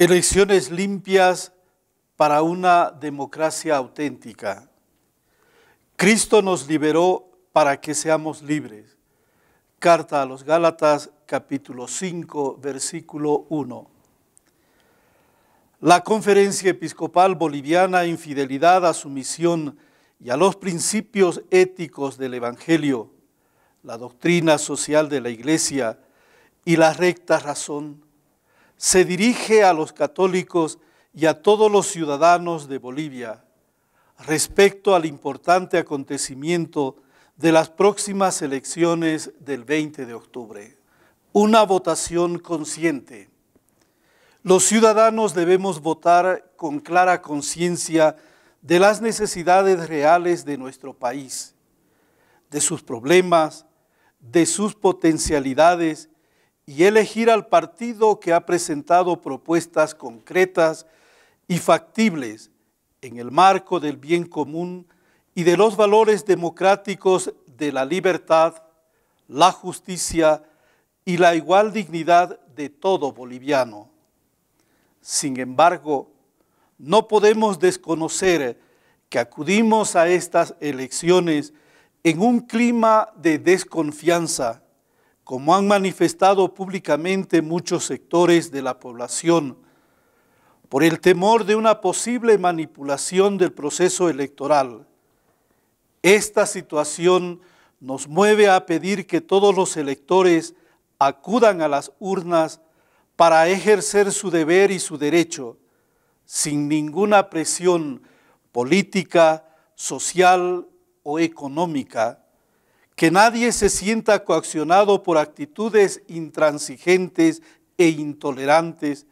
Elecciones limpias para una democracia auténtica. Cristo nos liberó para que seamos libres. Carta a los Gálatas, capítulo 5, versículo 1. La Conferencia Episcopal Boliviana, infidelidad a su misión y a los principios éticos del Evangelio, la doctrina social de la Iglesia y la recta razón, se dirige a los católicos y a todos los ciudadanos de Bolivia respecto al importante acontecimiento de las próximas elecciones del 20 de octubre. Una votación consciente. Los ciudadanos debemos votar con clara conciencia de las necesidades reales de nuestro país, de sus problemas, de sus potencialidades y elegir al partido que ha presentado propuestas concretas y factibles en el marco del bien común y de los valores democráticos de la libertad, la justicia y la igual dignidad de todo boliviano. Sin embargo, no podemos desconocer que acudimos a estas elecciones en un clima de desconfianza, como han manifestado públicamente muchos sectores de la población, por el temor de una posible manipulación del proceso electoral. Esta situación nos mueve a pedir que todos los electores acudan a las urnas para ejercer su deber y su derecho, sin ninguna presión política, social o económica que nadie se sienta coaccionado por actitudes intransigentes e intolerantes,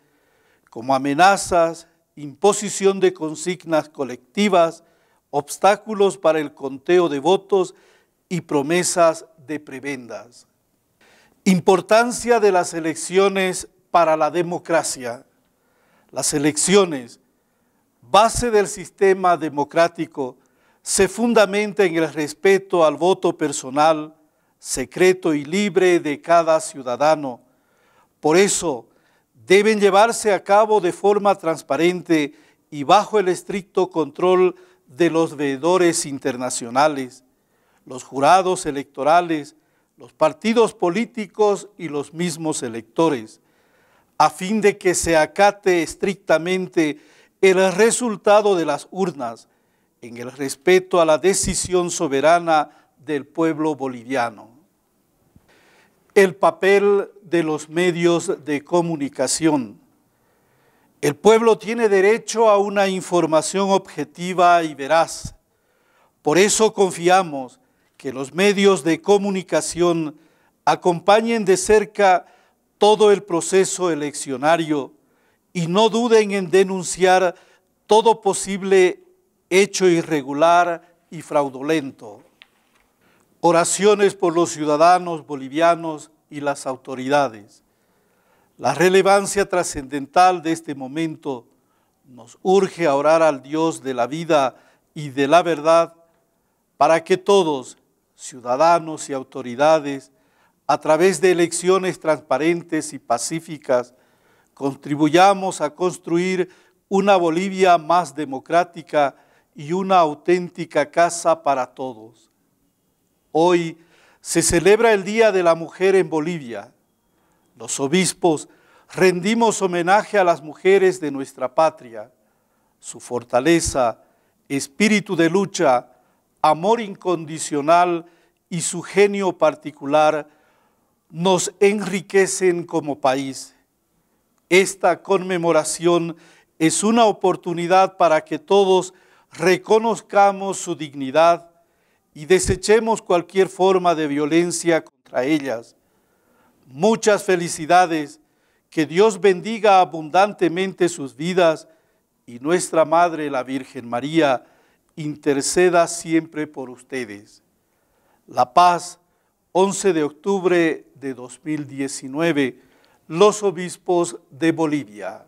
como amenazas, imposición de consignas colectivas, obstáculos para el conteo de votos y promesas de prebendas. Importancia de las elecciones para la democracia. Las elecciones, base del sistema democrático, se fundamenta en el respeto al voto personal, secreto y libre de cada ciudadano. Por eso, deben llevarse a cabo de forma transparente y bajo el estricto control de los veedores internacionales, los jurados electorales, los partidos políticos y los mismos electores, a fin de que se acate estrictamente el resultado de las urnas, en el respeto a la decisión soberana del pueblo boliviano. El papel de los medios de comunicación. El pueblo tiene derecho a una información objetiva y veraz. Por eso confiamos que los medios de comunicación acompañen de cerca todo el proceso eleccionario y no duden en denunciar todo posible hecho irregular y fraudulento. Oraciones por los ciudadanos bolivianos y las autoridades. La relevancia trascendental de este momento nos urge a orar al Dios de la vida y de la verdad para que todos, ciudadanos y autoridades, a través de elecciones transparentes y pacíficas, contribuyamos a construir una Bolivia más democrática y una auténtica casa para todos. Hoy se celebra el Día de la Mujer en Bolivia. Los obispos rendimos homenaje a las mujeres de nuestra patria, su fortaleza, espíritu de lucha, amor incondicional y su genio particular nos enriquecen como país. Esta conmemoración es una oportunidad para que todos reconozcamos su dignidad y desechemos cualquier forma de violencia contra ellas. Muchas felicidades, que Dios bendiga abundantemente sus vidas y nuestra Madre la Virgen María interceda siempre por ustedes. La Paz, 11 de octubre de 2019, los obispos de Bolivia.